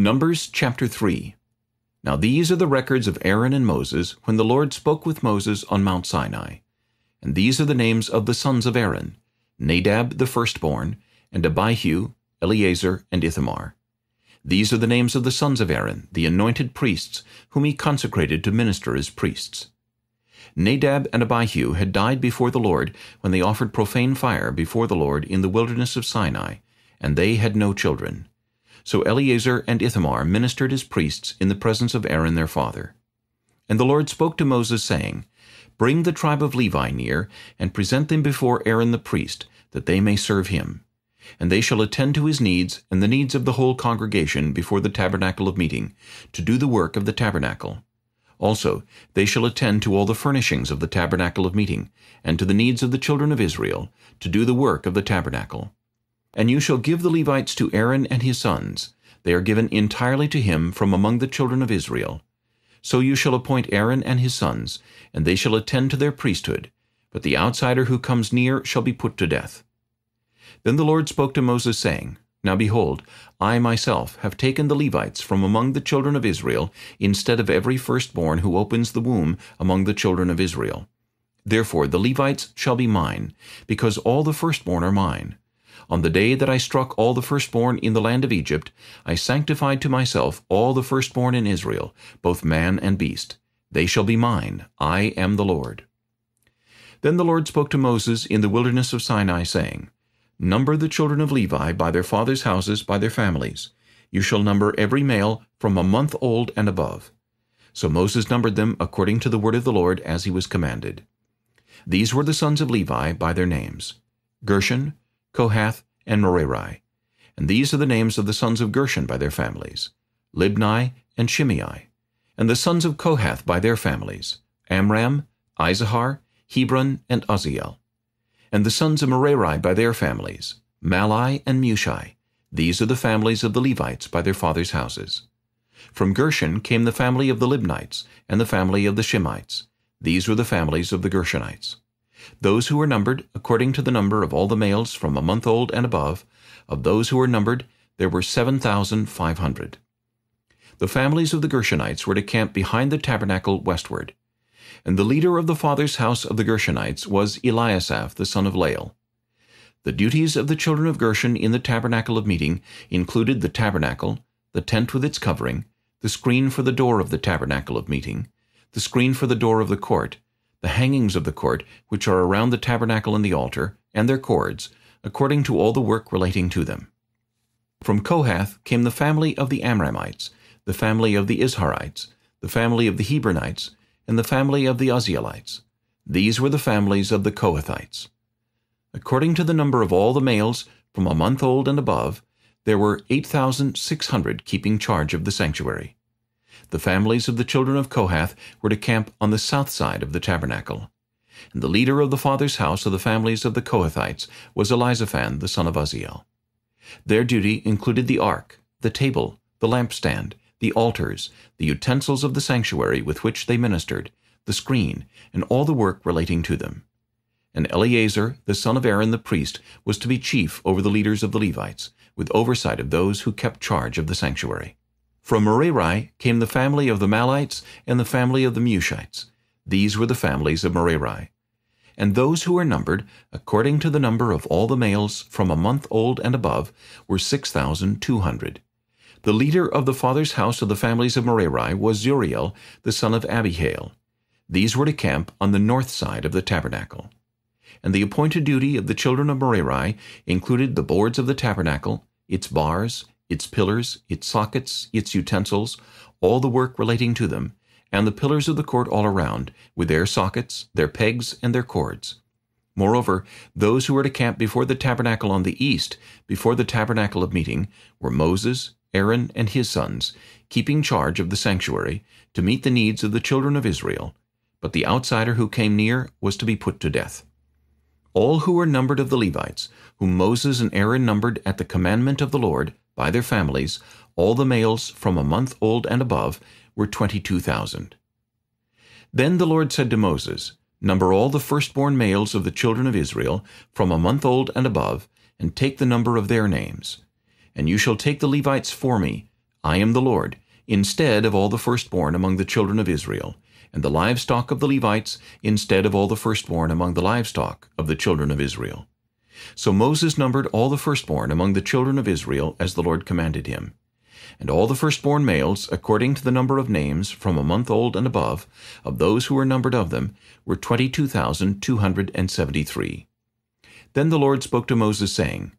Numbers chapter 3 Now these are the records of Aaron and Moses when the Lord spoke with Moses on Mount Sinai. And these are the names of the sons of Aaron, Nadab the firstborn, and Abihu, Eleazar, and Ithamar. These are the names of the sons of Aaron, the anointed priests, whom he consecrated to minister as priests. Nadab and Abihu had died before the Lord when they offered profane fire before the Lord in the wilderness of Sinai, and they had no children. So Eleazar and Ithamar ministered as priests in the presence of Aaron their father. And the Lord spoke to Moses, saying, Bring the tribe of Levi near, and present them before Aaron the priest, that they may serve him. And they shall attend to his needs and the needs of the whole congregation before the tabernacle of meeting, to do the work of the tabernacle. Also, they shall attend to all the furnishings of the tabernacle of meeting, and to the needs of the children of Israel, to do the work of the tabernacle. And you shall give the Levites to Aaron and his sons. They are given entirely to him from among the children of Israel. So you shall appoint Aaron and his sons, and they shall attend to their priesthood. But the outsider who comes near shall be put to death. Then the Lord spoke to Moses, saying, Now behold, I myself have taken the Levites from among the children of Israel, instead of every firstborn who opens the womb among the children of Israel. Therefore the Levites shall be mine, because all the firstborn are mine. On the day that I struck all the firstborn in the land of Egypt, I sanctified to myself all the firstborn in Israel, both man and beast. They shall be mine. I am the Lord. Then the Lord spoke to Moses in the wilderness of Sinai, saying, Number the children of Levi by their fathers' houses, by their families. You shall number every male from a month old and above. So Moses numbered them according to the word of the Lord as he was commanded. These were the sons of Levi by their names, Gershon, Kohath, and Merari. And these are the names of the sons of Gershon by their families, Libni and Shimei. And the sons of Kohath by their families, Amram, Izahar, Hebron, and Uziel. And the sons of Merari by their families, Malai and Mushai. These are the families of the Levites by their fathers' houses. From Gershon came the family of the Libnites and the family of the Shemites. These were the families of the Gershonites. Those who were numbered, according to the number of all the males from a month old and above, of those who were numbered, there were 7,500. The families of the Gershonites were to camp behind the tabernacle westward. And the leader of the father's house of the Gershonites was Eliasaph, the son of Lael. The duties of the children of Gershon in the tabernacle of meeting included the tabernacle, the tent with its covering, the screen for the door of the tabernacle of meeting, the screen for the door of the court, the hangings of the court, which are around the tabernacle and the altar, and their cords, according to all the work relating to them. From Kohath came the family of the Amramites, the family of the Izharites, the family of the Hebronites, and the family of the Uzzielites. These were the families of the Kohathites. According to the number of all the males, from a month old and above, there were 8,600 keeping charge of the sanctuary. The families of the children of Kohath were to camp on the south side of the tabernacle. And the leader of the father's house of the families of the Kohathites was Elizaphan the son of Uzziel. Their duty included the ark, the table, the lampstand, the altars, the utensils of the sanctuary with which they ministered, the screen, and all the work relating to them. And Eleazar, the son of Aaron the priest, was to be chief over the leaders of the Levites, with oversight of those who kept charge of the sanctuary. From Merari came the family of the Malites and the family of the Mushites. These were the families of Merari. And those who were numbered, according to the number of all the males from a month old and above, were 6,200. The leader of the father's house of the families of Merari was Zuriel, the son of Abihail. These were to camp on the north side of the tabernacle. And the appointed duty of the children of Merari included the boards of the tabernacle, its bars, its pillars, its sockets, its utensils, all the work relating to them, and the pillars of the court all around, with their sockets, their pegs, and their cords. Moreover, those who were to camp before the tabernacle on the east, before the tabernacle of meeting, were Moses, Aaron, and his sons, keeping charge of the sanctuary, to meet the needs of the children of Israel. But the outsider who came near was to be put to death. All who were numbered of the Levites, whom Moses and Aaron numbered at the commandment of the Lord, by their families, all the males from a month old and above were 22,000. Then the Lord said to Moses, Number all the firstborn males of the children of Israel, from a month old and above, and take the number of their names. And you shall take the Levites for me, I am the Lord, instead of all the firstborn among the children of Israel, and the livestock of the Levites instead of all the firstborn among the livestock of the children of Israel. So Moses numbered all the firstborn among the children of Israel, as the Lord commanded him. And all the firstborn males, according to the number of names, from a month old and above, of those who were numbered of them, were twenty-two thousand two hundred and seventy-three. Then the Lord spoke to Moses, saying,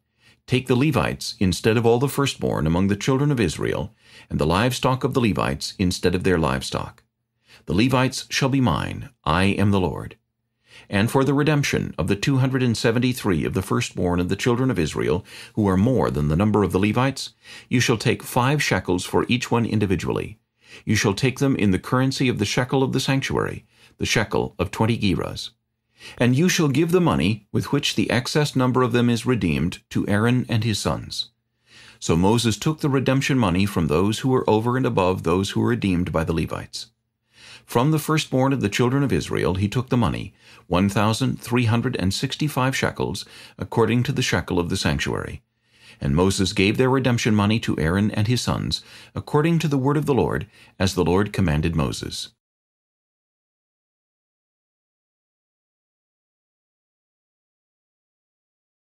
Take the Levites instead of all the firstborn among the children of Israel, and the livestock of the Levites instead of their livestock. The Levites shall be mine, I am the Lord and for the redemption of the 273 of the firstborn of the children of Israel, who are more than the number of the Levites, you shall take five shekels for each one individually. You shall take them in the currency of the shekel of the sanctuary, the shekel of twenty gerahs. And you shall give the money with which the excess number of them is redeemed to Aaron and his sons. So Moses took the redemption money from those who were over and above those who were redeemed by the Levites. From the firstborn of the children of Israel he took the money, 1,365 shekels, according to the shekel of the sanctuary. And Moses gave their redemption money to Aaron and his sons, according to the word of the Lord, as the Lord commanded Moses.